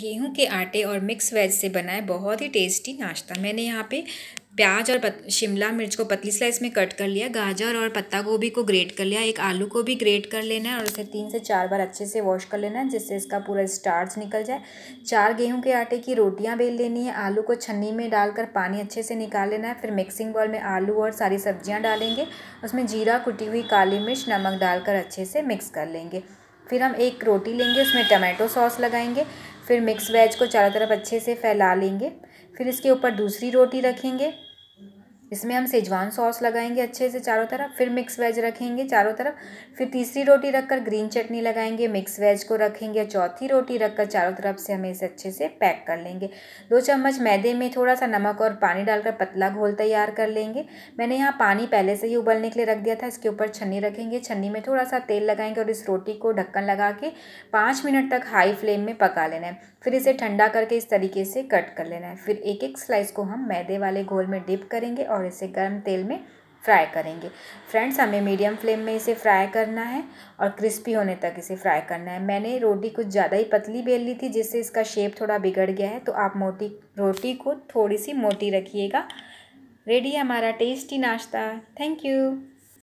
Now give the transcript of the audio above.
गेहूं के आटे और मिक्स वेज से बनाए बहुत ही टेस्टी नाश्ता मैंने यहाँ पे प्याज और पत, शिमला मिर्च को पतली स्लाइस में कट कर लिया गाजर और पत्ता गोभी को ग्रेट कर लिया एक आलू को भी ग्रेट कर लेना है और उसे तीन से चार बार अच्छे से वॉश कर लेना है जिससे इसका पूरा स्टार्च निकल जाए चार गेहूं के आटे की रोटियां बेल लेनी है आलू को छन्नी में डालकर पानी अच्छे से निकाल लेना है फिर मिक्सिंग बॉल में आलू और सारी सब्जियाँ डालेंगे उसमें जीरा कुटी हुई काली मिर्च नमक डालकर अच्छे से मिक्स कर लेंगे फिर हम एक रोटी लेंगे उसमें टमाटो सॉस लगाएंगे फिर मिक्स वेज को चारों तरफ अच्छे से फैला लेंगे फिर इसके ऊपर दूसरी रोटी रखेंगे इसमें हम सेजवान सॉस लगाएंगे अच्छे से चारों तरफ फिर मिक्स वेज रखेंगे चारों तरफ फिर तीसरी रोटी रखकर ग्रीन चटनी लगाएंगे मिक्स वेज को रखेंगे चौथी रोटी रखकर चारों तरफ से हमें इसे अच्छे से पैक कर लेंगे दो चम्मच मैदे में थोड़ा सा नमक और पानी डालकर पतला घोल तैयार कर लेंगे मैंने यहाँ पानी पहले से ही उबलने के लिए रख दिया था इसके ऊपर छन्नी रखेंगे छन्नी में थोड़ा सा तेल लगाएंगे और इस रोटी को ढक्कन लगा के पाँच मिनट तक हाई फ्लेम में पका लेना है फिर इसे ठंडा करके इस तरीके से कट कर लेना है फिर एक एक स्लाइस को हम मैदे वाले घोल में डिप करेंगे और और इसे गर्म तेल में फ्राई करेंगे फ्रेंड्स हमें मीडियम फ्लेम में इसे फ्राई करना है और क्रिस्पी होने तक इसे फ्राई करना है मैंने रोटी कुछ ज़्यादा ही पतली बेल ली थी जिससे इसका शेप थोड़ा बिगड़ गया है तो आप मोटी रोटी को थोड़ी सी मोटी रखिएगा रेडी है हमारा टेस्टी नाश्ता थैंक यू